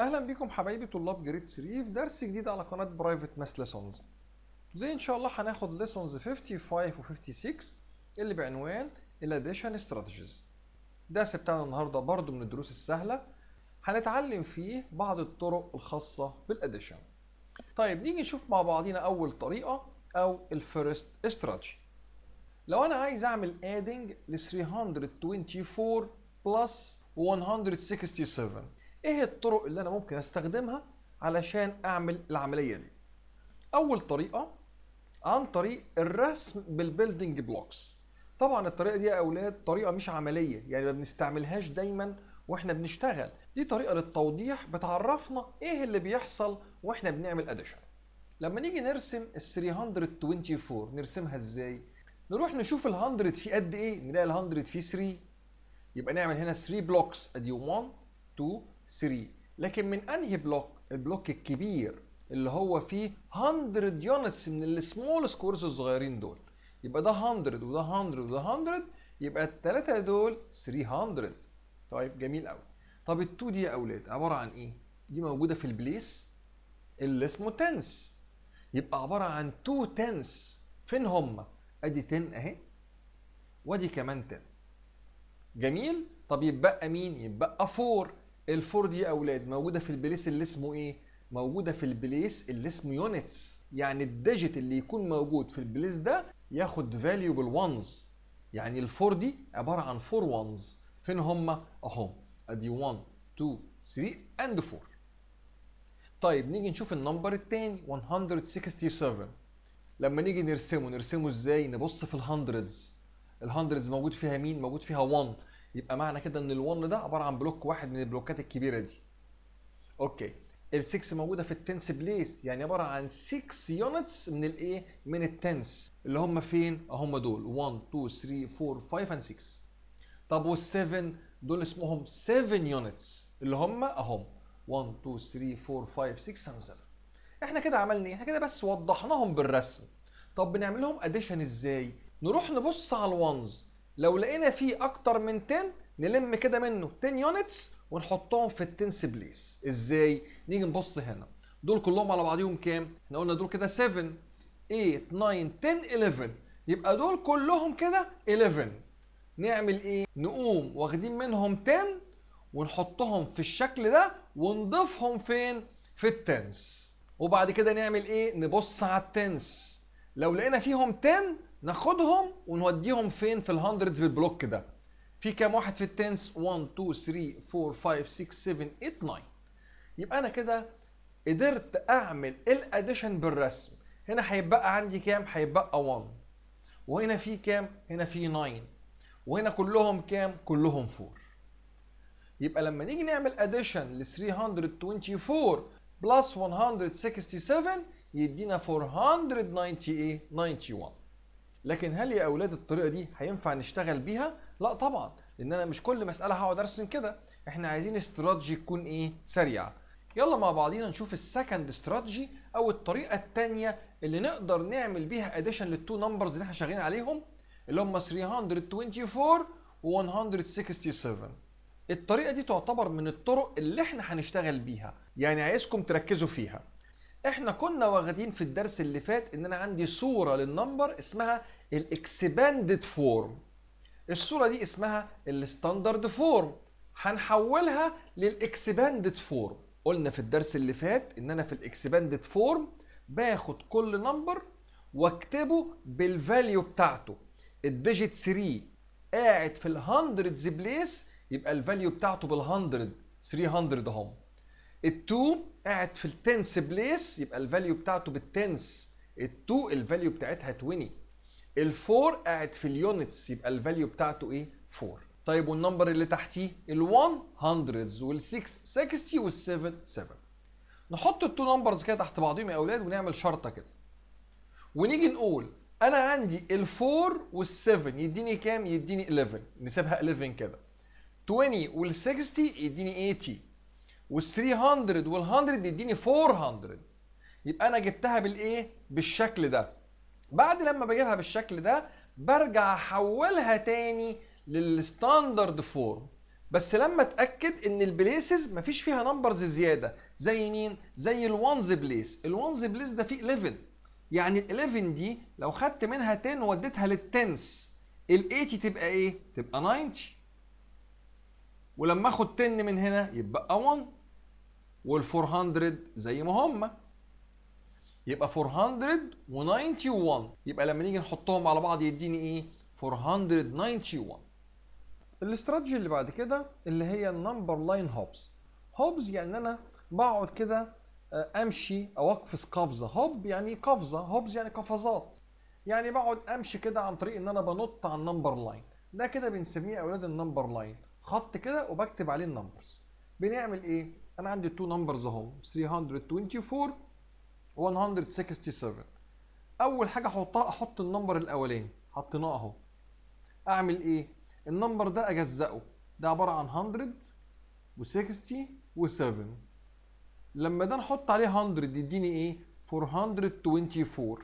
اهلا بيكم حبايبي طلاب جريد 3 في درس جديد على قناه برايفت ماس ليسونز ان شاء الله هناخد ليسونز 55 و 56 اللي بعنوان الاديشن استراتيجيز الدرس بتاعنا النهارده برضو من الدروس السهله هنتعلم فيه بعض الطرق الخاصه بالاديشن طيب نيجي نشوف مع بعضينا اول طريقه او الفيرست استراتيجي لو انا عايز اعمل ادنج ل 324 بلس 167 ايه الطرق اللي انا ممكن استخدمها علشان اعمل العمليه دي اول طريقه عن طريق الرسم بالبيلدنج بلوكس طبعا الطريقه دي يا اولاد طريقه مش عمليه يعني ما بنستعملهاش دايما واحنا بنشتغل دي طريقه للتوضيح بتعرفنا ايه اللي بيحصل واحنا بنعمل اديشن لما نيجي نرسم ال 324 نرسمها ازاي نروح نشوف ال 100 فيه قد ايه نلاقي ال 100 فيه 3 يبقى نعمل هنا 3 بلوكس ادي 1 2 3 لكن من انهي بلوك البلوك الكبير اللي هو فيه 100 يونتس من السمول سكورز الصغيرين دول يبقى ده 100 وده 100 وده 100 يبقى الثلاثه دول 300 طيب جميل قوي طب ال2 دي يا اولاد عباره عن ايه دي موجوده في البليس اللي اسمه تنس يبقى عباره عن 2 تنس فين هم ادي 10 اهي وادي كمان 10 جميل طب يتبقى مين يتبقى 4 الفور دي يا اولاد موجوده في البليس اللي اسمه ايه موجوده في البليس اللي اسمه يونتس يعني الديجيت اللي يكون موجود في البليس ده ياخد فاليو بالوانز يعني الفور دي عباره عن فور وانز فين هم اهم ادي 1 2 3 اند 4 طيب نيجي نشوف النمبر الثاني 167 لما نيجي نرسمه نرسمه ازاي نبص في الهندردز الهندردز موجود فيها مين موجود فيها 1 يبقى معنى كده ان ال1 ده عباره عن بلوك واحد من البلوكات الكبيره دي اوكي ال6 موجوده في التنس بليس يعني عباره عن 6 يونتس من الايه من التنس اللي هم فين هم دول 1 2 3 4 5 and 6 طب وال7 دول اسمهم 7 يونتس اللي هم اهم 1 2 3 4 5 6 and 7 احنا كده عملنا ايه احنا كده بس وضحناهم بالرسم طب بنعملهم اديشن ازاي نروح نبص على الونز لو لقينا فيه اكتر من 10 نلم كده منه 10 يونتس ونحطهم في التنس بليس ازاي نيجي نبص هنا دول كلهم على بعضهم كام احنا قلنا دول كده 7 8 9 10 11 يبقى دول كلهم كده 11 نعمل ايه نقوم واخدين منهم 10 ونحطهم في الشكل ده ونضيفهم فين في التنس وبعد كده نعمل ايه نبص على التنس لو لقينا فيهم 10 ناخدهم ونوديهم فين في الهندردز بالبلوك ده في كام واحد في التنس 1 2 3 4 5 6 7 8 9 يبقى انا كده قدرت اعمل الاديشن بالرسم هنا هيبقى عندي كام هيبقى 1 وهنا في كام هنا في 9 وهنا كلهم كام كلهم 4 يبقى لما نيجي نعمل اديشن ل 324 بلس 167 يدينا 498 91 لكن هل يا اولاد الطريقه دي هينفع نشتغل بيها لا طبعا لان انا مش كل مساله هقعد ارسم كده احنا عايزين استراتيجي تكون ايه سريعه يلا مع بعضينا نشوف السكند استراتيجي او الطريقه الثانيه اللي نقدر نعمل بيها اديشن للتو نمبرز اللي احنا شغالين عليهم اللي هم 324 و 167 الطريقه دي تعتبر من الطرق اللي احنا هنشتغل بيها يعني عايزكم تركزوا فيها احنا كنا واخدين في الدرس اللي فات ان انا عندي صوره للنمبر اسمها الاكسباندد فورم الصوره دي اسمها الستاندرد فورم هنحولها للاكسباندد فورم قلنا في الدرس اللي فات ان انا في الاكسباندد فورم باخد كل نمبر واكتبه بالفاليو بتاعته الديجيت 3 قاعد في الهندردز بليس يبقى الفاليو بتاعته بالهندرد 300 هم ال2 قاعد في التنس بليس يبقى الفاليو بتاعته بالتنس ال2 الفاليو بتاعتها 20 ال4 قاعد في اليونتس يبقى الفاليو بتاعته ايه 4 طيب والنمبر اللي تحتيه ال1 هندردز وال6 60 وال7 7 نحط التو نمبرز كده تحت بعضهم يا اولاد ونعمل شرطه كده ونيجي نقول انا عندي ال4 وال7 يديني كام يديني 11 نسيبها 11 كده 20 وال60 يديني 80 وال300 وال100 يديني 400 يبقى انا جبتها بالايه بالشكل ده بعد لما بجيبها بالشكل ده برجع احولها تاني للستاندرد فورم بس لما اتاكد ان البليسز مفيش فيها نمبرز زياده زي مين زي الوانز بليس الوانز بليس ده فيه 11 يعني ال11 دي لو خدت منها 10 وديتها للتنس ال80 تبقى ايه تبقى 90 ولما اخد 10 من هنا يبقى 1 وال400 زي ما هم يبقى 491 يبقى لما نيجي نحطهم على بعض يديني ايه 491 الاستراتيجي اللي بعد كده اللي هي النمبر لاين هوبز هوبز يعني انا بقعد كده آه، امشي او اقفز قفزه هوب يعني قفزه هوبز يعني قفزات يعني بقعد امشي كده عن طريق ان انا بنط على النمبر لاين ده كده بنسميه يا اولاد النمبر لاين خط كده وبكتب عليه النمبرز بنعمل ايه انا عندي تو نمبرز اهم 324 و 167 اول حاجه احطها احط النمبر الاولاني حطيناه اهو اعمل ايه النمبر ده اجزأه ده عباره عن 167 و لما ده نحط عليه 100 يديني ايه 424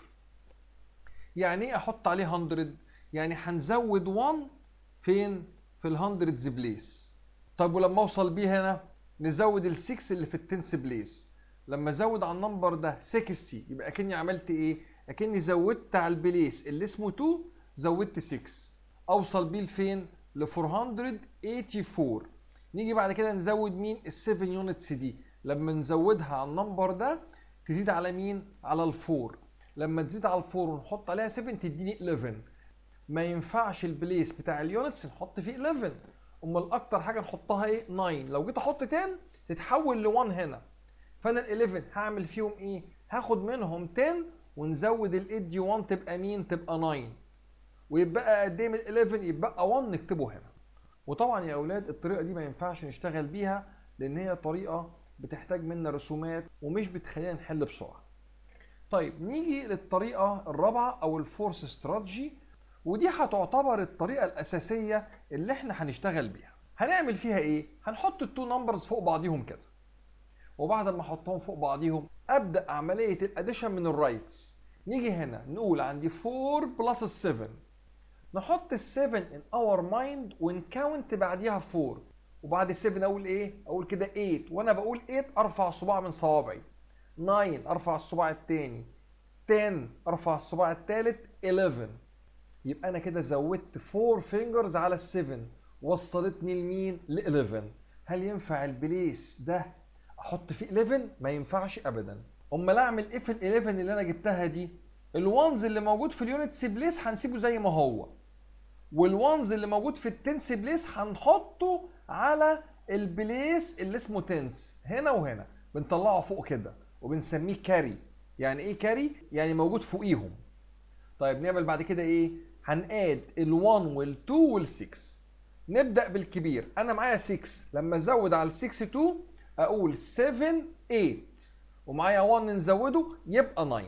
يعني ايه احط عليه 100 يعني هنزود 1 فين في ال 100 بليس طب ولما اوصل بيه هنا نزود ال6 اللي في التنس بليس لما ازود على النمبر ده 6 يبقى اكني عملت ايه اكني زودت على البليس اللي اسمه 2 زودت 6 اوصل بيه لفين ل 484 نيجي بعد كده نزود مين ال7 يونتس دي لما نزودها على النمبر ده تزيد على مين على الفور لما تزيد على الفور ونحط عليها 7 تديني 11 ما ينفعش البليس بتاع اليونتس نحط فيه 11 امال اكتر حاجه نحطها ايه 9 لو جيت احط 10 تتحول ل 1 هنا فانا ال 11 هعمل فيهم ايه هاخد منهم 10 ونزود ال 8 1 تبقى مين تبقى 9 ويبقى قد ايه من 11 يبقى 1 نكتبه هنا وطبعا يا اولاد الطريقه دي ما ينفعش نشتغل بيها لان هي طريقه بتحتاج منا رسومات ومش بتخلينا نحل بسرعه طيب نيجي للطريقه الرابعه او الفورث استراتيجي ودي هتعتبر الطريقه الاساسيه اللي احنا هنشتغل بيها هنعمل فيها ايه هنحط التو نمبرز فوق بعضيهم كده وبعد ما احطهم فوق بعضيهم ابدا عمليه الاديشن من الرايتس نيجي هنا نقول عندي 4 بلس 7 نحط ال 7 ان اور مايند ونكاونت بعديها 4 وبعد 7 اقول ايه اقول كده 8 وانا بقول 8 ارفع صباع من صوابعي 9 ارفع الصباع الثاني 10 ارفع الصباع الثالث 11 يبقى انا كده زودت 4 فينجرز على ال7 وصلتني لمين ل 11 هل ينفع البليس ده احط فيه 11 ما ينفعش ابدا امال اعمل ايه في ال11 اللي انا جبتها دي الوانز اللي موجود في اليونتس بليس هنسيبه زي ما هو والوانز اللي موجود في التنس بليس هنحطه على البليس اللي اسمه تنس هنا وهنا بنطلعه فوق كده وبنسميه كاري يعني ايه كاري يعني موجود فوقيهم طيب نعمل بعد كده ايه هنقاد ال1 وال2 وال6 نبدا بالكبير انا معايا 6 لما ازود على ال6 2 اقول 7 8 ومعايا 1 نزوده يبقى 9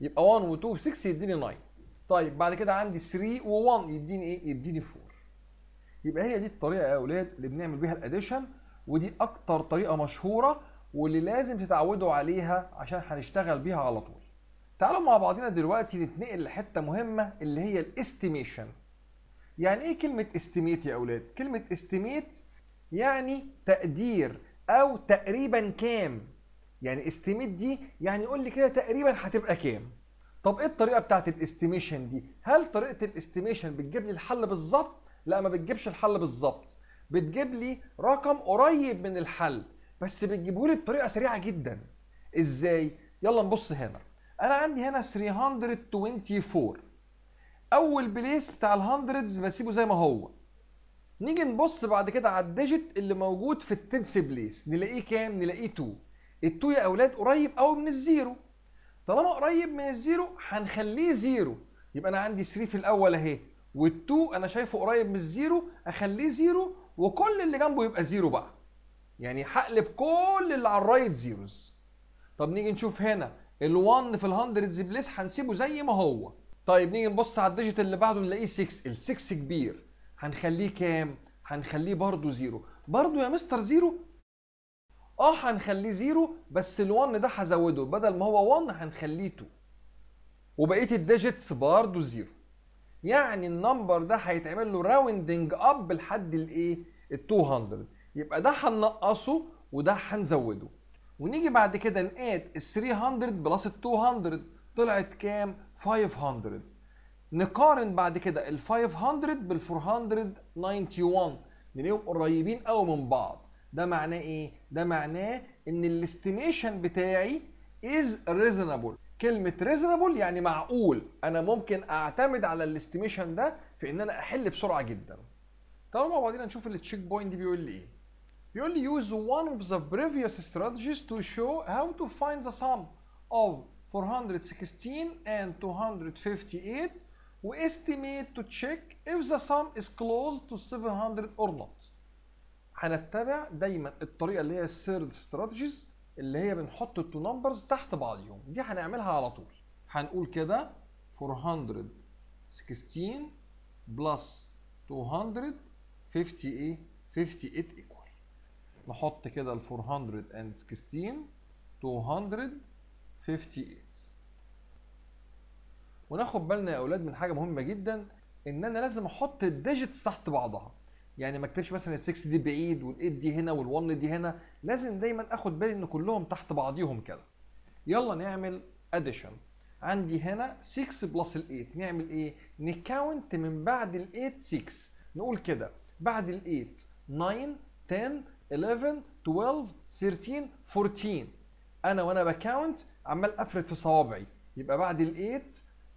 يبقى 1 و2 و6 يديني 9 طيب بعد كده عندي 3 و1 يديني ايه يديني 4 يبقى هي دي الطريقه يا اولاد اللي بنعمل بيها الاديشن ودي اكتر طريقه مشهوره واللي لازم تتعودوا عليها عشان هنشتغل بيها على طول تعالوا مع بعضنا دلوقتي نتنقل لحته مهمه اللي هي الاستيميشن يعني ايه كلمه استيميت يا اولاد كلمه استيميت يعني تقدير او تقريبا كام يعني استيميت دي يعني قول لي كده تقريبا هتبقى كام طب ايه الطريقه بتاعت الاستيميشن دي هل طريقه الاستيميشن بتجيب لي الحل بالظبط لا ما بتجيبش الحل بالظبط بتجيب لي رقم قريب من الحل بس بتجيبه لي بطريقه سريعه جدا ازاي يلا نبص هنا انا عندي هنا 324 اول بليس بتاع الهندردز بسيبه زي ما هو نيجي نبص بعد كده على الديجيت اللي موجود في التنس بليس نلاقيه كام نلاقيه 2 التو 2 يا اولاد قريب قوي من الزيرو طالما قريب من الزيرو هنخليه زيرو يبقى انا عندي 3 في الاول اهي وال2 انا شايفه قريب من الزيرو اخليه زيرو وكل اللي جنبه يبقى زيرو بقى يعني هقلب كل اللي على الرايت زيروز طب نيجي نشوف هنا ال1 في ال100 بليس هنسيبه زي ما هو طيب نيجي نبص على الديجيت اللي بعده نلاقيه 6 ال6 كبير هنخليه كام هنخليه برضه زيرو برضه يا مستر زيرو اه هنخليه زيرو بس ال1 ده هزوده بدل ما هو 1 هنخليه 2 وبقيه الديجيتس برضه زيرو يعني النمبر ده هيتعمل له راوندنج اب لحد الايه ال 200 يبقى ده هننقصه وده هنزوده ونيجي بعد كده نقاد ال 300 بلس ال 200 طلعت كام 500 نقارن بعد كده ال 500 بال 491 نلاقيهم قريبين قوي من بعض ده معناه ايه ده معناه ان الاستيميشن بتاعي از ريزونبل كلمه ريزونبل يعني معقول انا ممكن اعتمد على الاستيميشن ده في ان انا احل بسرعه جدا تعالوا مع بعضينا نشوف التشيك بوينت دي بيقول لي ايه We only use one of the previous strategies to show how to find the sum of 416 and 258 we estimate to check if the sum is close to 700 or not هنتبع دايما الطريقه اللي هي السيرد strategies اللي هي بنحط التو نمبرز تحت بعضيهم دي هنعملها على طول هنقول كده 416 258 58 نحط كده ال 416 258 وناخد بالنا يا اولاد من حاجه مهمه جدا ان انا لازم احط الديجيتس تحت بعضها يعني ما اكتبش مثلا ال 6 دي بعيد وال 8 دي هنا وال1 دي هنا لازم دايما اخد بالي ان كلهم تحت بعضيهم كده يلا نعمل اديشن عندي هنا 6 بلس ال 8 نعمل ايه نكاونت من بعد ال 8 6 نقول كده بعد ال 8 9 10 11 12 13 14 انا وانا بكاونت عمال افرد في صوابعي يبقى بعد ال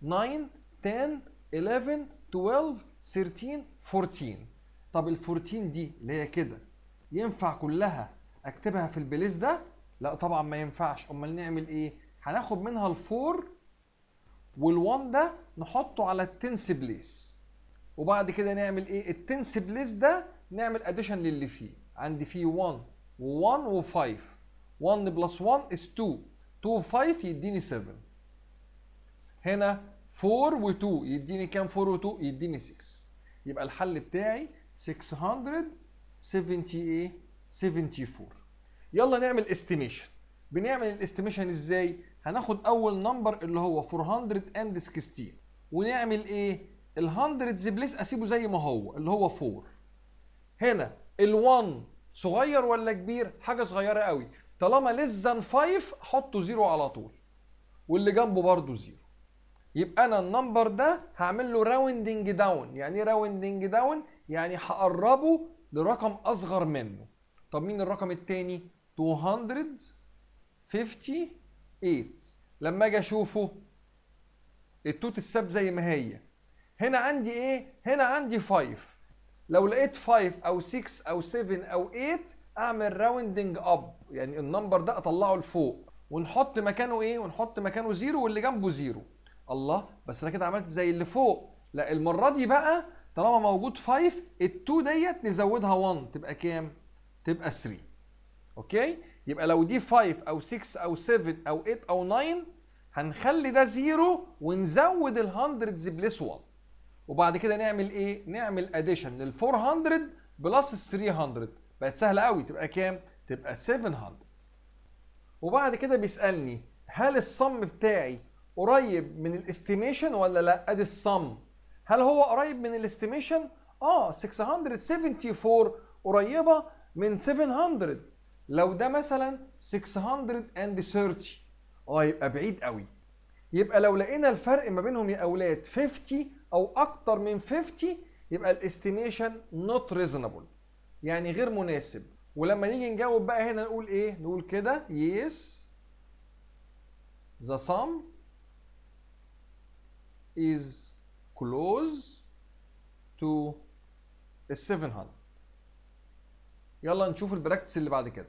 8 9 10 11 12 13 14 طب ال 14 دي اللي هي كده ينفع كلها اكتبها في البليس ده؟ لا طبعا ما ينفعش امال نعمل ايه؟ هناخد منها ال 4 وال 1 ده نحطه على التنس بليس وبعد كده نعمل ايه؟ التنس بليس ده نعمل اديشن للي فيه عندي فيه 1 و1 و5 1 بلس 1 از 2 2 و5 يديني 7 هنا 4 و2 يديني كام 4 و2 يديني 6 يبقى الحل بتاعي 678 74 يلا نعمل استيميشن بنعمل الاستيميشن ازاي هناخد اول نمبر اللي هو 416 ونعمل ايه الهندردز بليس اسيبه زي ما هو اللي هو 4 هنا ال1 صغير ولا كبير حاجه صغيره قوي طالما ليس ذان 5 حطه زيرو على طول واللي جنبه برضه زيرو يبقى انا النمبر ده هعمل له راوندنج داون يعني ايه راوندنج داون يعني هقربه لرقم اصغر منه طب مين الرقم التاني 258 لما اجي اشوفه التوت الساب زي ما هي هنا عندي ايه هنا عندي 5 لو لقيت 5 او 6 او 7 او 8 اعمل راوندنج اب يعني النمبر ده اطلعه لفوق ونحط مكانه ايه ونحط مكانه زيرو واللي جنبه زيرو الله بس انا كده عملت زي اللي فوق لا المره دي بقى طالما موجود 5 ال2 ديت نزودها 1 تبقى كام تبقى 3 اوكي يبقى لو دي 5 او 6 او 7 او 8 او 9 هنخلي ده زيرو ونزود الهندردز بلس 1 وبعد كده نعمل ايه نعمل اديشن لل 400 بلس ال 300 بقت سهله قوي تبقى كام تبقى 700 وبعد كده بيسالني هل الصم بتاعي قريب من الاستيميشن ولا لا ادي الصم هل هو قريب من الاستيميشن اه 674 قريبه من 700 لو ده مثلا 630 اه يبقى بعيد قوي يبقى لو لقينا الفرق ما بينهم يا اولاد 50 او اكتر من 50 يبقى الاستيميشن نوت ريزونبل يعني غير مناسب ولما نيجي نجاوب بقى هنا نقول ايه نقول كده يس ذا sum is close to 700 يلا نشوف البراكتس اللي بعد كده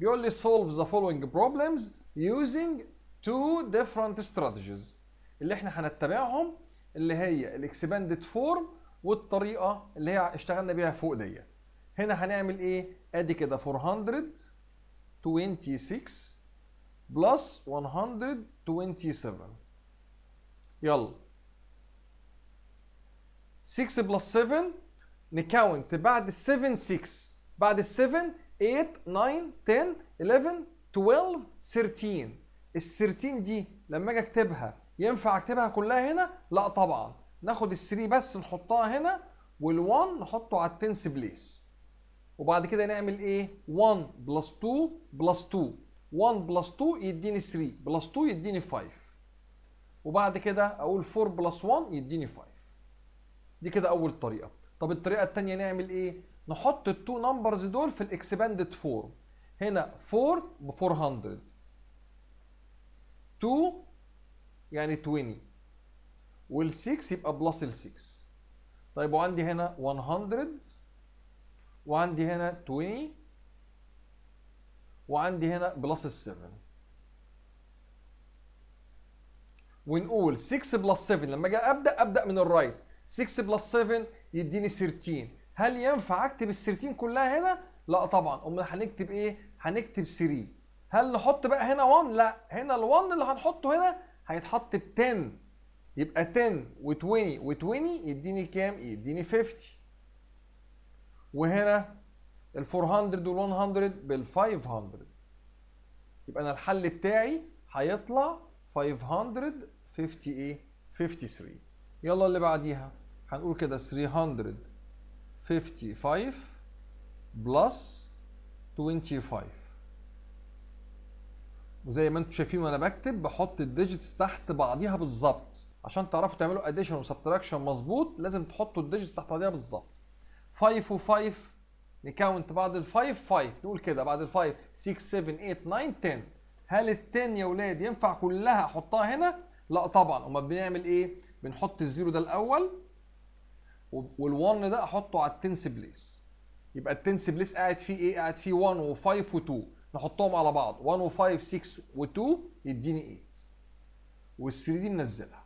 بيقول لي solve the following problems using تو ديفرنت استراتيجيز اللي احنا هنتبعهم اللي هي الاكسباندد فورم والطريقه اللي هي اشتغلنا بيها فوق ديت هنا هنعمل ايه ادي كده 426 بلس 127 يلا 6 بلس 7 نكاونت بعد 7 6 بعد 7 8 9 10 11 12 13 السيرتين دي لما اجي اكتبها ينفع اكتبها كلها هنا؟ لا طبعا ناخد ال3 بس نحطها هنا وال1 نحطه على التنس بليس وبعد كده نعمل ايه 1 بلس 2 بلس 2 1 بلس 2 يديني 3 بلس 2 يديني 5 وبعد كده اقول 4 بلس 1 يديني 5 دي كده اول طريقه طب الطريقه الثانيه نعمل ايه نحط التو نمبرز دول في الاكسباندد فورم هنا 4 ب 400 2 يعني 20 وال6 يبقى بلس ال6 طيب وعندي هنا 100 وعندي هنا 20 وعندي هنا بلس ال7 ونقول 6 بلس 7 لما اجي ابدا ابدا من الرايت 6 بلس 7 يديني 13 هل ينفع اكتب ال 13 كلها هنا؟ لا طبعا امال هنكتب ايه؟ هنكتب 3 هل نحط بقى هنا 1 لا هنا ال1 اللي هنحطه هنا هيتحط ب 10 يبقى 10 و20 و20 يديني كام يديني 50 وهنا ال 400 وال 100 بال 500 يبقى انا الحل بتاعي هيطلع 550 ايه 53 يلا اللي بعديها هنقول كده 355 بلس 25 وزي ما انتم شايفين وانا بكتب بحط الديجيتس تحت بعضيها بالظبط عشان تعرفوا تعملوا اديشن وسبتراكشن مظبوط لازم تحطوا الديجيتس تحت بعضيها بالظبط 5 و5 نكاونت بعد ال 5 5 نقول كده بعد ال 5 6 7 8 9 10 هل ال 10 يا ولاد ينفع كلها احطها هنا؟ لا طبعا وما بنعمل ايه؟ بنحط الزيرو ده الاول وال1 ده احطه على التنس بليس يبقى التنس بليس قاعد فيه ايه؟ قاعد فيه 1 و5 و2 نحطهم على بعض 1 و5 6 و2 يديني 8 وال3 دي ننزلها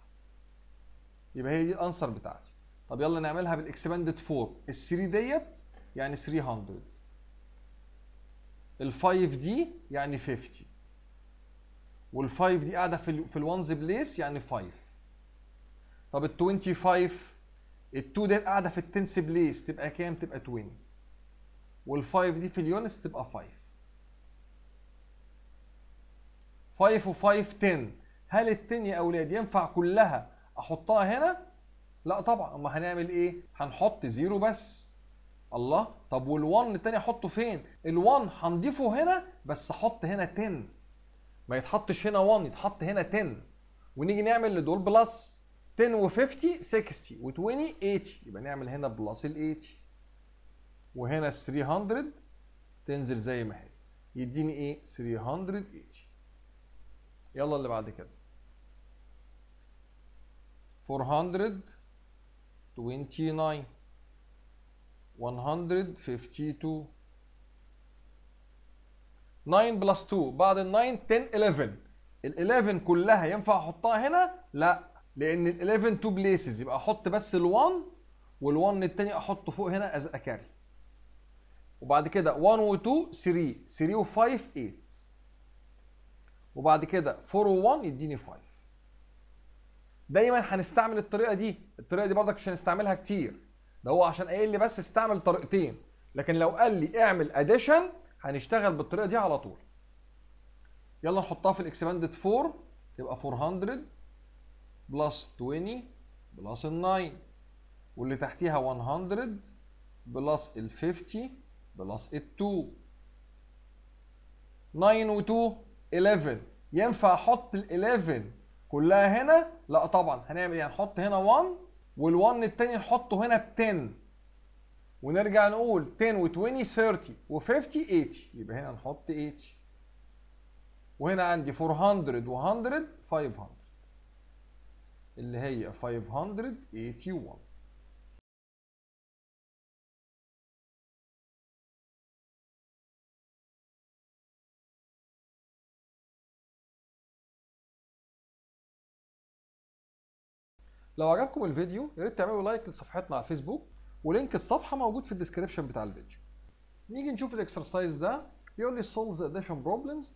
يبقى هي دي الانسر بتاعتي طب يلا نعملها بالاكسباندد 4 ال3 ديت يعني 300 ال5 دي يعني 50 وال5 دي قاعده في ال في الوانز بليس يعني 5 طب ال25 ال2 ديت قاعده في التنس بليس تبقى كام تبقى 20 وال5 دي في اليونس تبقى 5 5 و5 10 هل ال 10 يا اولاد ينفع كلها احطها هنا؟ لا طبعا اما هنعمل ايه؟ هنحط زيرو بس الله طب وال1 التاني احطه فين؟ ال1 هنضيفه هنا بس احط هنا 10 ما يتحطش هنا 1 يتحط هنا 10 ونيجي نعمل لدول بلس 10 و50 60 و20 80 يبقى نعمل هنا بلس ال 80 وهنا ال 300 تنزل زي ما هي يديني ايه 380 يلا اللي بعد كده 429 152 9 بلس 2 بعد ال 9 10 11 ال 11 كلها ينفع احطها هنا؟ لا لان ال 11 تو بليسز يبقى احط بس ال 1 وال 1 التاني احطه فوق هنا از اكاري وبعد كده 1 و 2 3 3 و 5 8 وبعد كده 401 يديني 5 دايما هنستعمل الطريقه دي الطريقه دي برضك مش هنستعملها كتير ده هو عشان قايل لي بس استعمل طريقتين لكن لو قال لي اعمل اديشن هنشتغل بالطريقه دي على طول يلا نحطها في الاكسباندد 4 تبقى 400 بلس 20 بلس ال 9 واللي تحتيها 100 بلس ال 50 بلس ال 2 9 و 2 11 ينفع احط ال 11 كلها هنا؟ لا طبعا هنعمل ايه؟ هنحط هنا 1 وال1 الثاني نحطه هنا ب 10 ونرجع نقول 10 و 20 30 و 50 80 يبقى هنا نحط 80 وهنا عندي 400 و 100 500 اللي هي 581 لو عجبكم الفيديو يا ريت تعملوا لايك لصفحتنا على الفيسبوك ولينك الصفحه موجود في الديسكربشن بتاع الفيديو نيجي نشوف الاكسرسايز ده بيقول لي solve the addition problems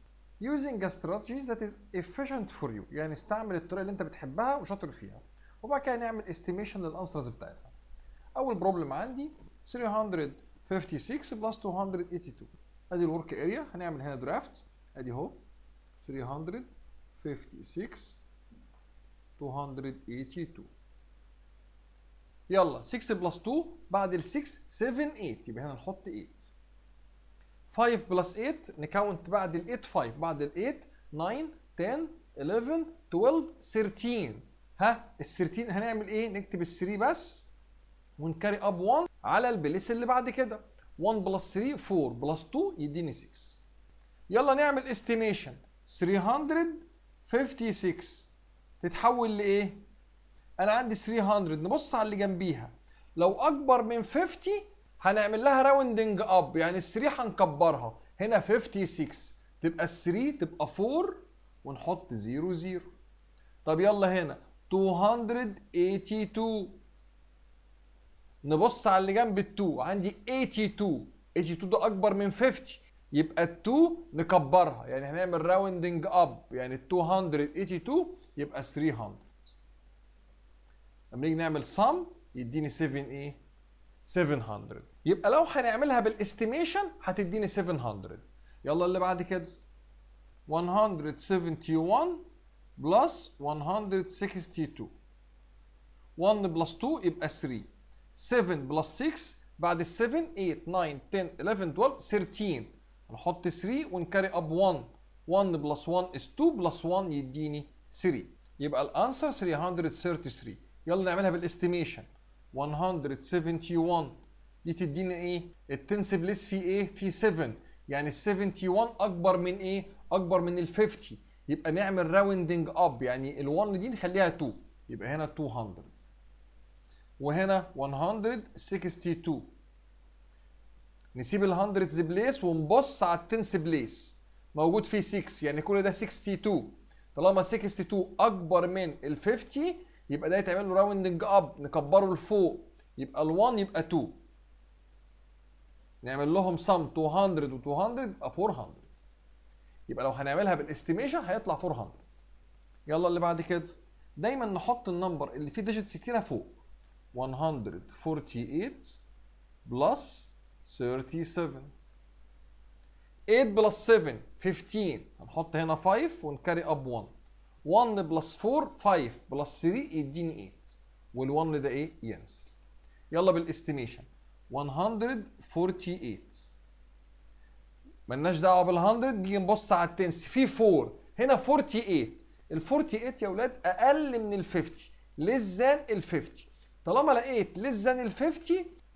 using a strategy that is efficient for you يعني استعمل الطريقه اللي انت بتحبها وشاطر فيها وبعد كده نعمل استيميشن للانسرز بتاعتها اول بروبلم عندي 356 بلس 282 ادي الورك اريا هنعمل هنا درافت ادي اهو 356 282 يلا 6 بلس 2 بعد ال 6 7 8 يبقى هنا نحط 8 5 بلس 8 نكاونت بعد ال 8 5 بعد ال 8 9 10 11 12 13 ها ال 13 هنعمل ايه نكتب ال 3 بس ونكاري اب 1 على البليس اللي بعد كده 1 بلس 3 4 بلس 2 يديني 6 يلا نعمل استيميشن 356 تتحول لايه انا عندي 300 نبص على اللي جنبيها لو اكبر من 50 هنعمل لها راوندنج اب يعني ال 3 هنكبرها هنا 56 تبقى ال 3 تبقى 4 ونحط 0 0 طب يلا هنا 282 نبص على اللي جنب ال 2 عندي 82 82 ده اكبر من 50 يبقى ال 2 نكبرها يعني هنعمل راوندنج اب يعني ال 282 يبقى 300 لما نيجي نعمل sum يديني 7 ايه 700 يبقى لو هنعملها بالاستيميشن هتديني 700 يلا اللي بعد كده 171 بلس 162 1 بلس 2 يبقى 3 7 بلس 6 بعد ال 7 8 9 10 11 12 13 هنحط 3 ونكاري اب 1 1 بلس 1 is 2 بلس 1 يديني 3 يبقى الانسر 333 يلا نعملها بالاستيميشن 171 دي تدينا ايه التنسب بليس في ايه في 7 يعني ال 71 اكبر من ايه اكبر من ال 50 يبقى نعمل راوندنج اب يعني ال1 دي نخليها 2 يبقى هنا 200 وهنا 162 نسيب ال 100 بليس ونبص على التنس بليس موجود فيه 6 يعني كل ده 62 طالما 62 اكبر من ال 50 يبقى ده يتعمل له راوندنج اب نكبره لفوق يبقى ال 1 يبقى 2 نعمل لهم سم 200 و 200 يبقى 400 يبقى لو هنعملها بالاستيميشن هيطلع 400 يلا اللي بعد كده دايما نحط النمبر اللي فيه ديجيت 60 فوق 148 بلس 37 8 بلس 7 15 هنحط هنا 5 ونكاري اب 1 1 بلس 4 5 بلس 3 يديني 8 وال1 ده ايه ينزل يلا بالاستيميشن 148 ملناش دعوه بال100 نيجي نبص على التنس في 4 هنا 48 ال 48 يا اولاد اقل من ال 50 لزان ال 50 طالما لقيت لزان ال 50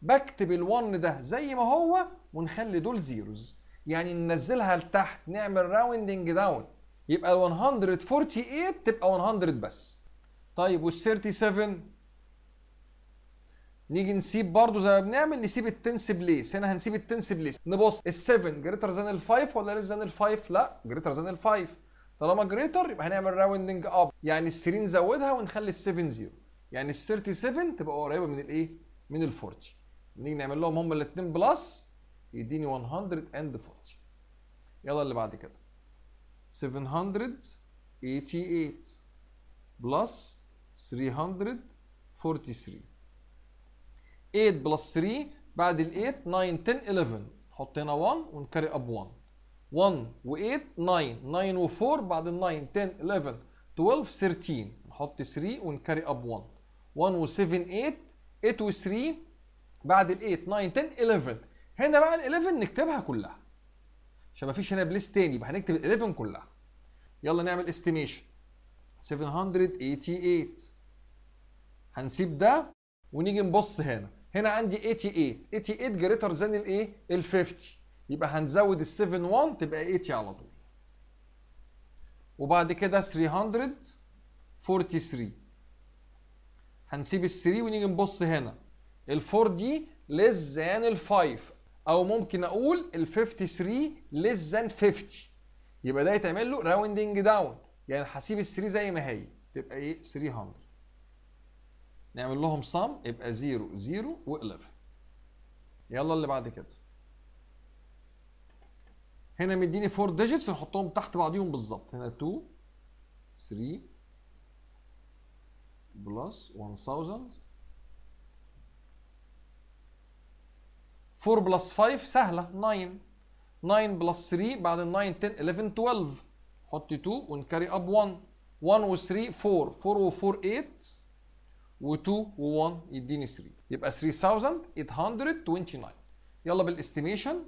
بكتب ال1 ده زي ما هو ونخلي دول زيروز يعني ننزلها لتحت نعمل راوندنج داون يبقى ال 148 تبقى 100 بس طيب وال 37 نيجي نسيب برضو زي ما بنعمل نسيب التنس بليس هنا هنسيب التنس بليس نبص ال7 جريتر ذان ال5 ولا ليس ذان ال5 لا جريتر ذان ال5 طالما جريتر يبقى هنعمل راوندنج اب يعني ال3 نزودها ونخلي ال7 0 يعني ال 37 تبقى قريبه من الايه من ال 40 نيجي نعمل لهم هم الاثنين بلس يديني 140 يلا اللي بعد كده 788 بلس 343 8 بلس 3 بعد ال 8 9 10 11 نحط هنا 1 ونكري اب 1 1 و 8 9 9 و 4 بعد ال 9 10 11 12 13 نحط 3 ونكري اب 1 1 و 7 8 8 و 3 بعد ال 8 9 10 11 هنا بقى ال11 نكتبها كلها عشان مفيش هنا بليس تاني يبقى هنكتب ال11 كلها يلا نعمل استيميشن 788 هنسيب ده ونيجي نبص هنا هنا عندي 88 88 جريتر ذان الايه ال50 يبقى هنزود ال71 تبقى 80 على طول وبعد كده 343 هنسيب ال3 ونيجي نبص هنا ال4 دي ليس ذان ال5 او ممكن اقول ال 53 less than 50 يبقى ده يتعمل له راوندنج داون يعني هسيب ال 3 زي ما هي تبقى ايه 300 نعمل لهم صم يبقى 0 0 و11 يلا اللي بعد كده هنا مديني 4 ديجيتس نحطهم تحت بعضيهم بالظبط هنا 2 3 بلس 1000 4 بلس 5 سهله 9 9 بلس 3 بعد ال 9 10 11 12 حط 2 ونكاري اب 1 1 و 3 4 4 و 4 8 و2 و1 يديني 3 يبقى 3829 يلا بالاستيميشن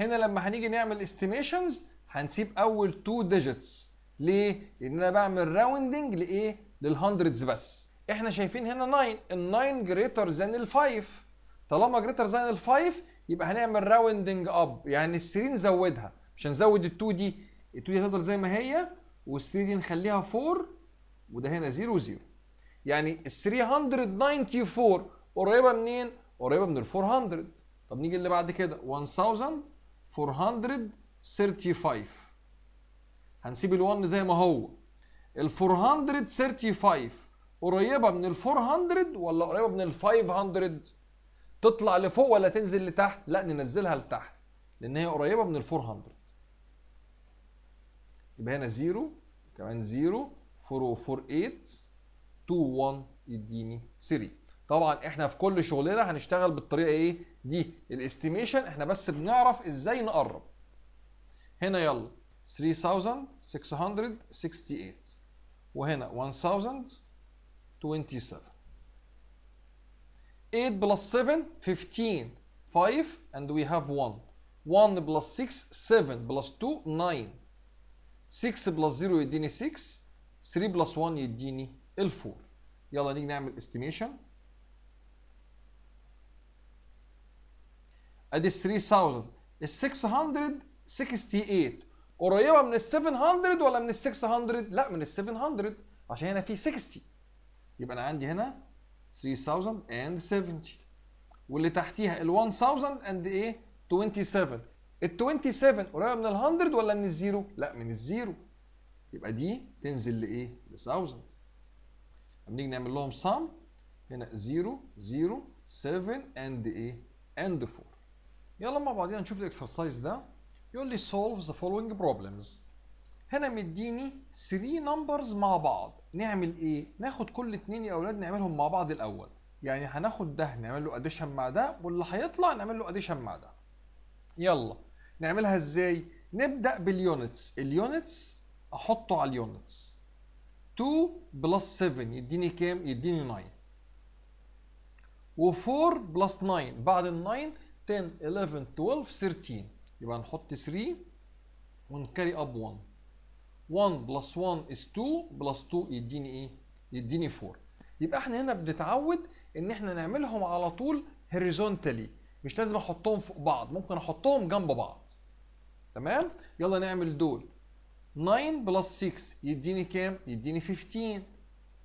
هنا لما هنيجي نعمل استيميشنز هنسيب اول 2 ديجيتس ليه؟ لان انا بعمل راوندنج لايه؟ للهندردز بس احنا شايفين هنا 9 ال 9 جريتر ذان ال 5 طالما جريتر ذان ال 5 يبقى هنعمل راوندنج اب يعني ال 3 نزودها مش هنزود ال 2 دي ال 2 دي هتفضل زي ما هي وال 3 دي نخليها 4 وده هنا 0 0 يعني ال 394 قريبه منين؟ قريبه من ال 400 طب نيجي اللي بعد كده 1435 هنسيب ال1 زي ما هو ال 435 قريبه من ال 400 ولا قريبه من ال 500 تطلع لفوق ولا تنزل لتحت لا ننزلها لتحت لان هي قريبه من ال 400 يبقى هنا 0 كمان 0 4 4 8 2 1 يديني 3 طبعا احنا في كل شغلنا هنشتغل بالطريقه ايه دي الاستيميشن احنا بس بنعرف ازاي نقرب هنا يلا 3668 وهنا 1000 27 8 plus 7 15 5 and we have 1 1 plus 6 7 plus 2 9 6 plus 0 يديني 6 3 plus 1 يديني 4 يلا نيجي نعمل استيميشن ادي 3000 ال 668 قريبه من ال 700 ولا من ال 600 لا من ال 700 عشان هنا في 60 يبقى انا عندي هنا 3070 واللي تحتيها ال 1000 اند ايه 27 ال 27 قريبه من ال 100 ولا من الزيرو لا من الزيرو يبقى دي تنزل لايه ل 1000 إيه؟ نيجي نعمل لهم سام هنا 0 0 7 اند ايه اند 4 يلا مع بعضنا نشوف الاكسرسايز ده يقول لي solve the following problems هنا مديني 3 نمبرز مع بعض نعمل ايه ناخد كل اتنين يا اولاد نعملهم مع بعض الاول يعني هناخد ده نعمل له اديشن مع ده واللي هيطلع نعمل له اديشن مع ده يلا نعملها ازاي نبدا باليونتس اليونتس احطه على اليونتس 2 بلس 7 يديني كام يديني 9 و4 بلس 9 بعد ال 9 10 11 12 13 يبقى نحط 3 ونكاري اب 1 1 بلس 1 از 2 بلس 2 يديني ايه؟ يديني 4 يبقى احنا هنا بنتعود ان احنا نعملهم على طول هوريزونتالي مش لازم احطهم فوق بعض ممكن احطهم جنب بعض تمام يلا نعمل دول 9 بلس 6 يديني كام يديني 15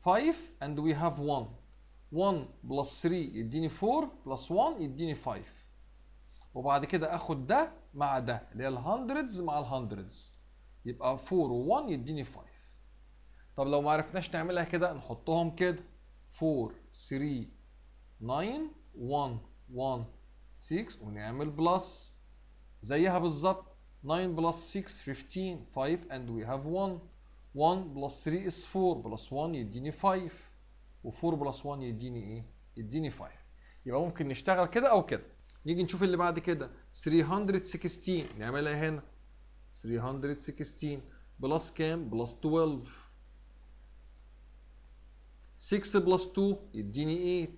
5 and we have 1 1 بلس 3 يديني 4 بلس 1 يديني 5 وبعد كده اخد ده مع ده اللي هي الهندردز مع الهندردز يبقى 4 و1 يديني 5 طب لو ما عرفناش نعملها كده نحطهم كده 4 3 9 1 1 6 ونعمل بلس زيها بالظبط 9 بلس 6 15 5 and we have 1 1 بلس 3 is 4 بلس 1 يديني 5 و4 بلس 1 يديني ايه؟ يديني 5 يبقى ممكن نشتغل كده او كده نيجي نشوف اللي بعد كده 316 نعملها هنا 316 بلس كام بلس 12 6 بلس 2 يديني 8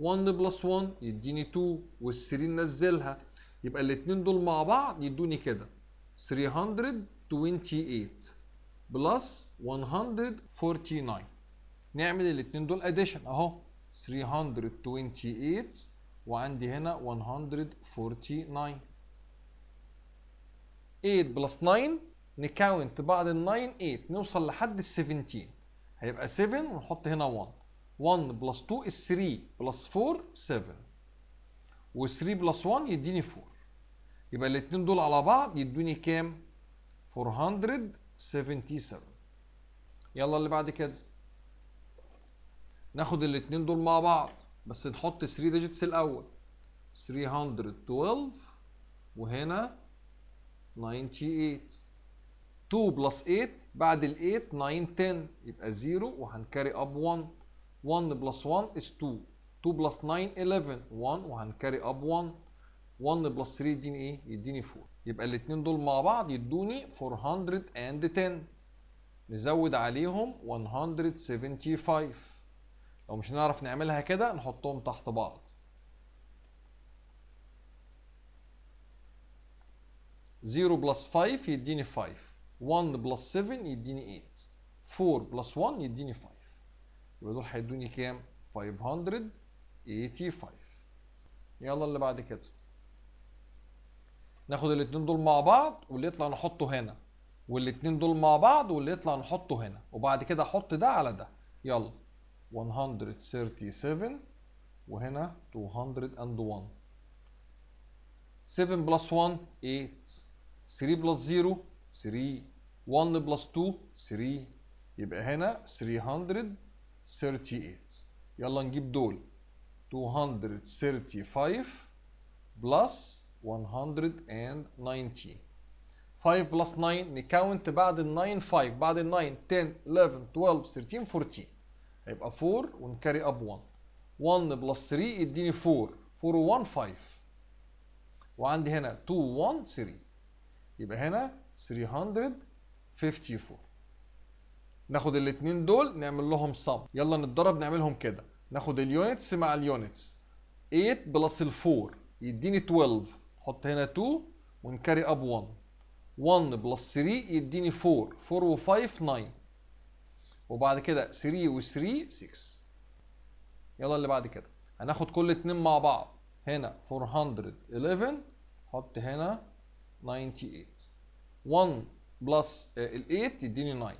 1 بلس 1 يديني 2 وال3 ننزلها يبقى الاثنين دول مع بعض يدوني كده 328 بلس 149 نعمل الاثنين دول اديشن اهو 328 وعندي هنا 149 8 بلس 9 نكاونت بعد ال 9 8 نوصل لحد ال 17 هيبقى 7 ونحط هنا 1 1 بلس 2 is 3 بلس 4 7 و 3 بلس 1 يديني 4 يبقى الاثنين دول على بعض يدوني كام؟ 477 يلا اللي بعد كده ناخد الاثنين دول مع بعض بس نحط 3 ديجيتس الاول 312 وهنا 98 2 بلس 8 بعد ال 8 9 10 يبقى 0 وهنكاري اب 1 1 بلس 1 is 2 2 بلس 9 11 1 وهنكاري اب 1 1 بلس 3 يديني ايه؟ يديني 4 يبقى الاثنين دول مع بعض يدوني 410 نزود عليهم 175 لو مش هنعرف نعملها كده نحطهم تحت بعض 0 بلس 5 يديني 5 1 بلس 7 يديني 8 4 بلس 1 يديني 5 يبقى دول هيدوني كام 585 يلا اللي بعد كده ناخد الاثنين دول مع بعض واللي يطلع نحطه هنا والاثنين دول مع بعض واللي يطلع نحطه هنا وبعد كده احط ده على ده يلا 137 وهنا 201 7 بلس 1 8 3 بلس 0 3 1 بلس 2 3 يبقى هنا 338 يلا نجيب دول 235 بلس 119 5 بلس 9 نكاونت بعد ال 9 5 بعد ال 9 10 11 12 13 14 هيبقى 4 ونكاري اب 1 1 بلس 3 يديني 4 4 و 1 5 وعندي هنا 2 1 3 يبقى هنا 354 ناخد الاثنين دول نعمل لهم صم يلا نتضرب نعملهم كده ناخد اليونتس مع اليونتس 8 بلس ال 4 يديني 12 حط هنا 2 ونكاري اب 1 1 بلس 3 يديني 4 4 و5 9 وبعد كده 3 و3 6 يلا اللي بعد كده هناخد كل اتنين مع بعض هنا 411 حط هنا 98 1 بلس ال 8 يديني 9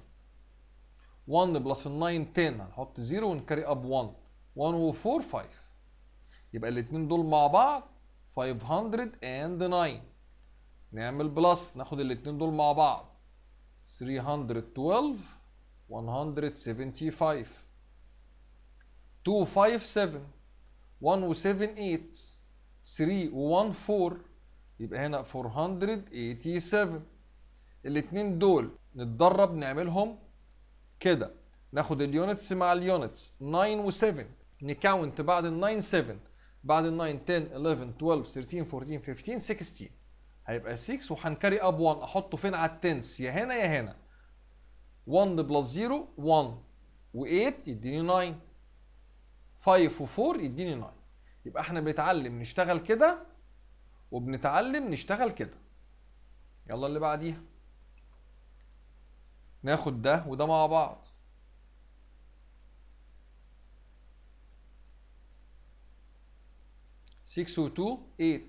1 بلس ال 9 10 هنحط 0 ونكاري اب 1 1 و 4 5 يبقى الاثنين دول مع بعض 509 نعمل بلس ناخد الاثنين دول مع بعض 312 175 257 1 و 7 8 3 و 1 4 يبقى هنا 487 الاتنين دول نتدرب نعملهم كده ناخد اليونتس مع اليونتس 9 و7 نكاونت بعد ال 9 7 بعد ال 9 10 11 12 13 14 15 16 هيبقى 6 وهنكاري اب 1 احطه فين على التنس يا هنا يا هنا 1 بلس 0 1 و8 يديني 9 5 و4 يديني 9 يبقى احنا بنتعلم نشتغل كده وبنتعلم نشتغل كده يلا اللي بعديها ناخد ده وده مع بعض سكس و2 8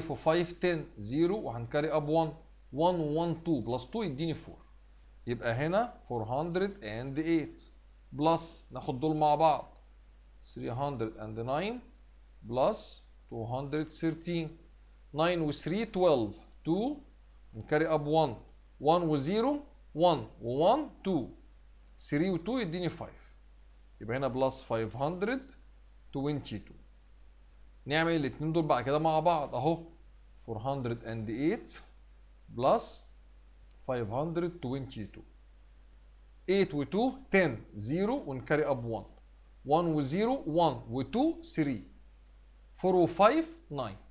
5 و5 10 0 وهنكاري اب 1 1 و1 2 بلس 2 يديني 4 يبقى هنا 408 بلس ناخد دول مع بعض 309 بلس 213 9 و 3 12 2 وكاري اب 1 1 و 0 1 و 1 2 3 و 2 يديني 5 يبقى هنا بلس 522 نعمل الاثنين دول بقى كده مع بعض اهو 408 بلس 522 8 و 2 10 0 ونكاري اب 1 1 و 0 1 و 2 3 4 و 5 9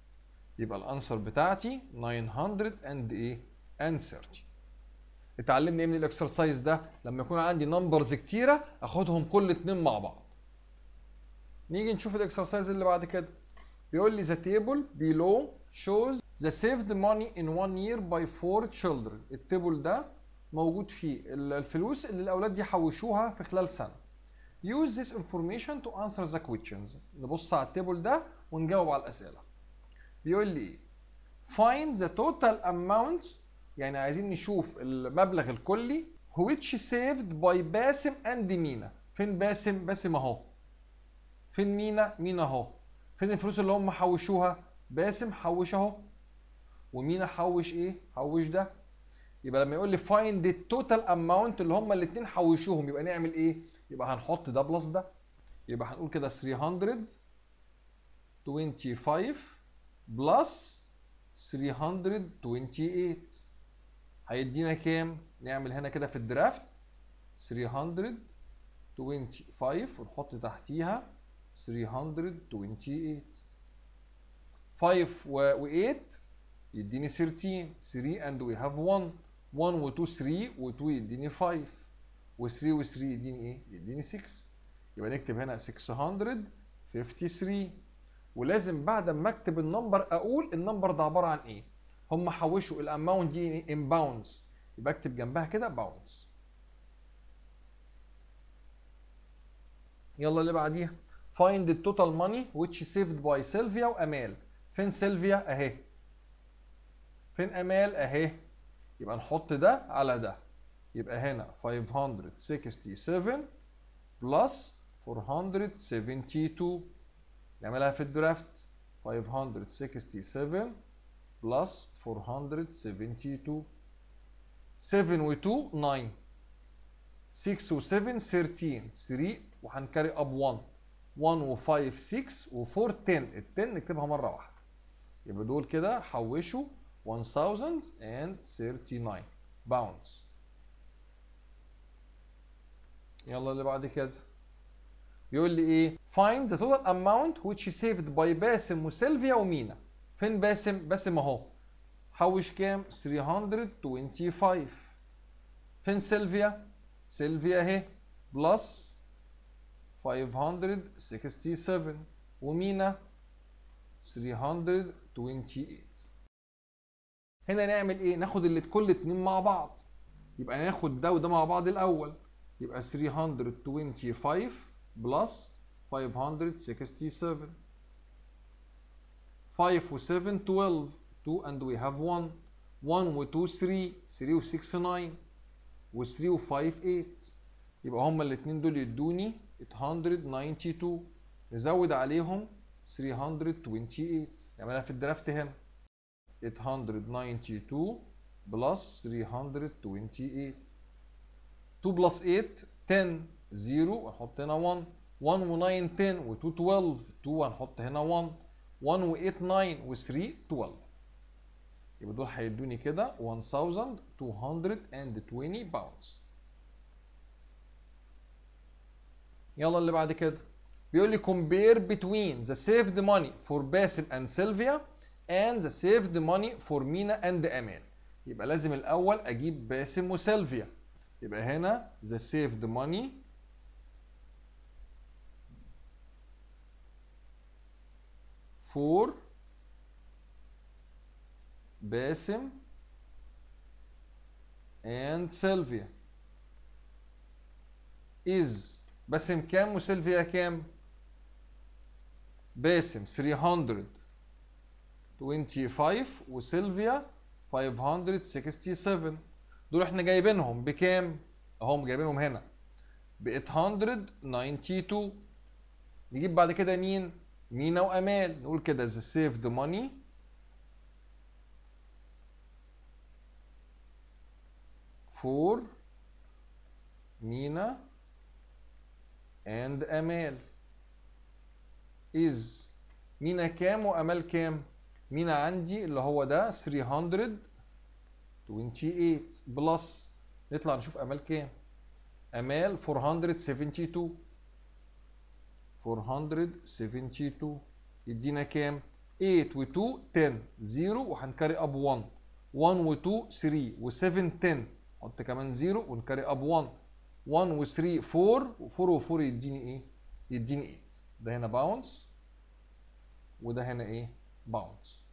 يبقى الانسر بتاعتي 900 اند ايه اند 30 اتعلمنا ايه من الاكسرسايز ده لما يكون عندي نمبرز كتيره اخدهم كل اتنين مع بعض نيجي نشوف الاكسرسايز اللي بعد كده بيقول لي the table below shows the saved money in one year by four children التيبل ده موجود فيه الفلوس اللي الاولاد دي حوشوها في خلال سنه use this information to answer the questions نبص على التيبل ده ونجاوب على الاسئله بيقول لي ايه find the total amount يعني عايزين نشوف المبلغ الكلي which saved by باسم and مينا فين باسم باسم اهو فين مينا مينا اهو فين الفلوس اللي هم حوشوها باسم حوش اهو ومينا حوش ايه حوش ده يبقى لما يقول لي find the total amount اللي هم الاثنين حوشوهم يبقى نعمل ايه يبقى هنحط ده بلس ده يبقى هنقول كده 300 25 بلس 328 هيدينا كام؟ نعمل هنا كده في الدرافت 325 ونحط تحتيها 328 5 و 8 يديني 13 3 and we have 1 1 و 2 3 و 2 يديني 5 و 3 و 3 يديني ايه؟ يديني 6 يبقى نكتب هنا 653 ولازم بعد ما اكتب النمبر اقول النمبر ده عباره عن ايه هم حوشوا الاماونت دي ان باوندز يبقى اكتب جنبها كده باوندز يلا اللي بعديها فايند التوتال ماني ويتش which saved سيلفيا وامال فين سيلفيا اهي فين امال اهي يبقى نحط ده على ده يبقى هنا 567 بلس 472 نعملها في الدرافت 567 بلس 472 7 و 2 9 6 و 7 13 3 وهنكاري اب 1 1 و 5 6 و 4 10 ال 10 نكتبها مره واحده يبقى دول كده حوشوا 1039 باوندز يلا اللي بعد كده بيقول لي ايه find the total amount which is saved by باسم وسيلفيا ومينا فين باسم باسم اهو حوش كام 325 فين سيلفيا سيلفيا اهي بلس 567 ومينا 328 هنا نعمل ايه ناخد اللي كل اتنين مع بعض يبقى ناخد ده وده مع بعض الاول يبقى 325 بلس 567 5 و 7 12 2 and we have 1 1 و 2 3 3 و 6 9 و 3 و 5 8 يبقى هما الاتنين دول يدوني 892 نزود عليهم 328 يعملها يعني في الدرافت هنا 892 بلس 328 2 بلس 8 10 0 نحط هنا 1 1 و9 10 و2 12 2 هنحط هنا 1 1 و8 9 و3 12 يبقى دول هيدوني كده 1220 باونز يلا اللي بعد كده بيقول لي compare between the saved money for باسم and Sylvia and the saved money for مينا and أمان يبقى لازم الأول أجيب باسم وسيلفيا يبقى هنا the saved money فور باسم and سيلفيا is باسم كام وسيلفيا كام؟ باسم 325 وسيلفيا 567 دول احنا جايبينهم بكام؟ اهم جايبينهم هنا ب 892 نجيب بعد كده مين؟ مينا وامال نقول كده ذا ذا ماني فور مينا اند امال از مينا كام وامال كام مينا عندي اللي هو ده 328 بلس نطلع نشوف امال كام امال 472 472 يدينا كام 8 و2 10 0 وهنكاري اب 1 1 و2 3 و7 10 حط كمان 0 ونكاري اب 1 1 و3 4 و4 و4 يديني ايه يديني 8 ده هنا باونس وده هنا ايه باونس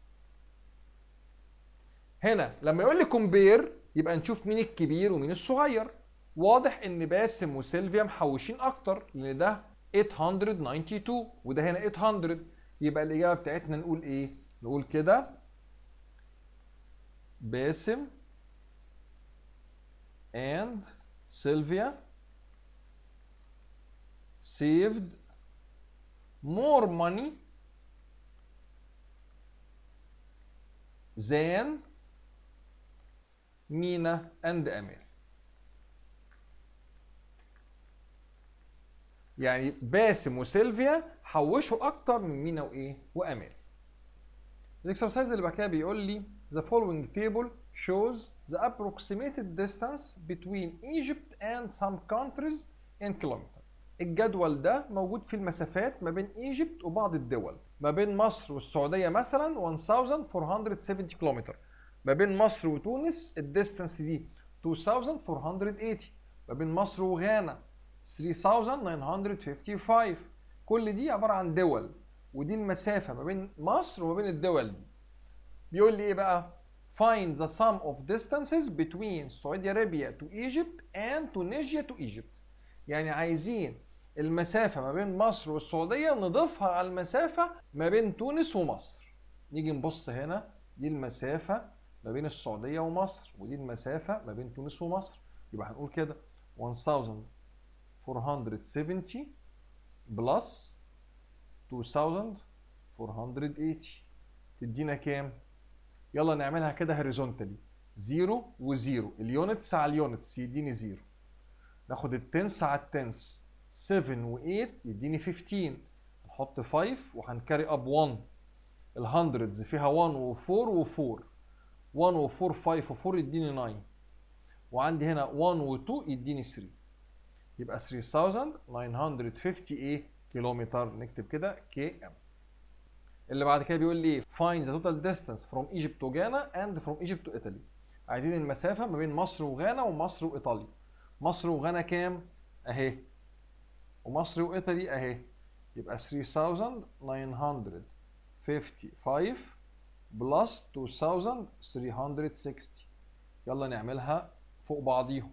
هنا لما يقول لي كومبير يبقى نشوف مين الكبير ومين الصغير واضح ان باسم وسيلفيا محوشين اكتر لان ده 892 وده هنا 800 يبقى الإجابة بتاعتنا نقول إيه؟ نقول كده باسم and Sylvia saved more money than Mina and Amir يعني باسم وسيلفيا حوشوا اكتر من مينا وايه وامال الاكسرسايز اللي بعد كده بيقول لي the following table shows the approximated distance between Egypt and some countries in كيلومتر الجدول ده موجود في المسافات ما بين ايجيبت وبعض الدول ما بين مصر والسعوديه مثلا 1470 كيلومتر ما بين مصر وتونس الديستانس دي 2480 ما بين مصر وغانا 3955 كل دي عباره عن دول ودي المسافه ما بين مصر وما بين الدول دي بيقول لي ايه بقى find the sum of distances between Saudi Arabia to Egypt and Tunisia to Egypt يعني عايزين المسافه ما بين مصر والسعوديه نضيفها على المسافه ما بين تونس ومصر نيجي نبص هنا دي المسافه ما بين السعوديه ومصر ودي المسافه ما بين تونس ومصر يبقى هنقول كده 1000 470 بلس 2480 تدينا كام؟ يلا نعملها كده هوريزونتالي 0 و0 اليونتس على اليونتس يديني 0 ناخد التنس على التنس 7 و8 يديني 15 نحط 5 وهنكاري اب 1 الهندردز فيها 1 و4 و4 1 و4 5 و4 يديني 9 وعندي هنا 1 و2 يديني 3 يبقى 3958 كيلومتر نكتب كده كي ام اللي بعد كده بيقول لي find the total distance from Egypt to Ghana and from Egypt to Italy عايزين المسافة ما بين مصر وغانا ومصر وإيطاليا مصر وغانا كام؟ أهي ومصر وإيطالي أهي يبقى 3955 بلس 2360 يلا نعملها فوق بعضيهم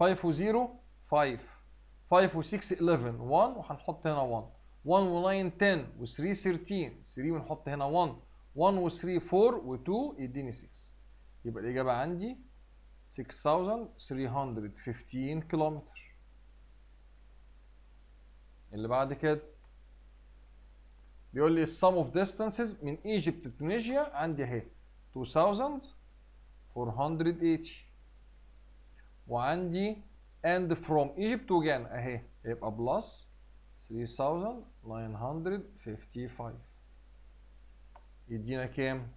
5 و 0 5 5 و 6 11 1 وهنحط هنا 1 1 و 9 10 و 3 13 3 ونحط هنا 1 1 و 3 4 و 2 يديني 6 يبقى الإجابة عندي 6315 كيلومتر اللي بعد كده بيقول لي السم of distances من ايجيبت لتونيجيا عندي اهي 2480 وعندي and from Egypt وجانا اهي يبقى بلس 3955 يدينا كام؟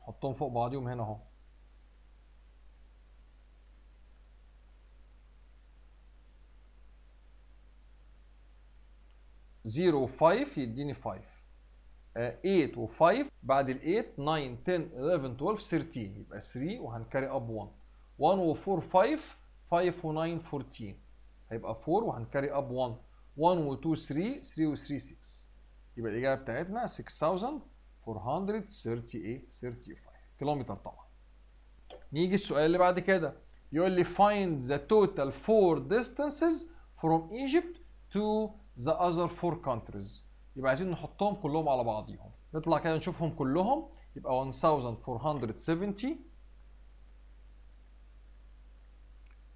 نحطهم فوق بعضهم هنا اهو زيرو وفايف يديني فايف 8 و5 بعد ال 8 9 10 11 12 13 يبقى 3 وهنكاري اب 1 1 و 4 5 5 و 9 14 هيبقى 4 وهنكاري اب 1 1 و 2 3 3 و 3 6 يبقى الاجابه بتاعتنا 6438 35 كيلومتر طبعا نيجي السؤال اللي بعد كده يقول لي find the total four distances from Egypt to the other four countries يبقى عايزين نحطهم كلهم على بعضيهم نطلع كده نشوفهم كلهم يبقى 1470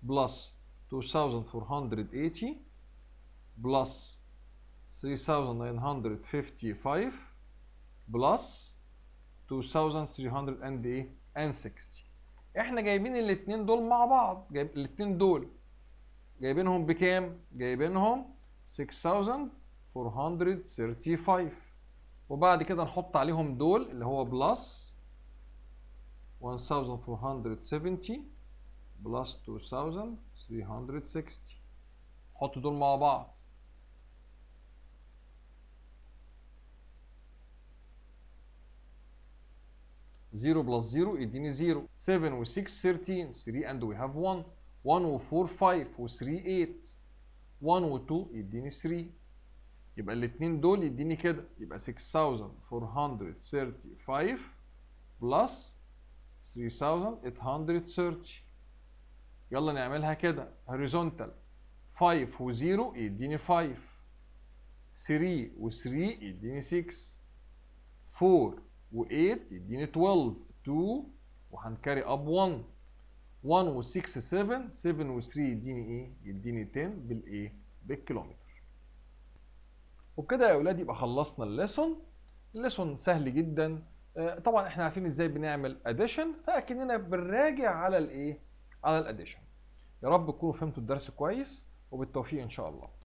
plus 2480 plus 3955 plus 2360 احنا جايبين الاثنين دول مع بعض جايب الاثنين دول جايبينهم بكام جايبينهم 6435 وبعد كده نحط عليهم دول اللي هو بلس 1470 بلس 2360 حط دول مع بعض زيرو بلس زيرو يديني زيرو 7 و 6 13 3 and we have 1 1 و 4 5 و 3 8 1 و 2 يديني 3 يبقى الاثنين دول يديني كده يبقى 6435 بلس 3830 يلا نعملها كده هوريزونتال 5 و0 يديني 5 3 و3 يديني 6 4 و8 يديني 12 2 وهنكاري اب 1 1 و6 7 7 و3 يديني ايه؟ يديني 10 بالايه؟ بالكيلومتر. وبكده يا اولاد يبقى خلصنا الليسون. الليسون سهل جدا آه، طبعا احنا عارفين ازاي بنعمل اديشن فاكننا بنراجع على الايه؟ على الاديشن يا رب تكونوا فهمتوا الدرس كويس وبالتوفيق ان شاء الله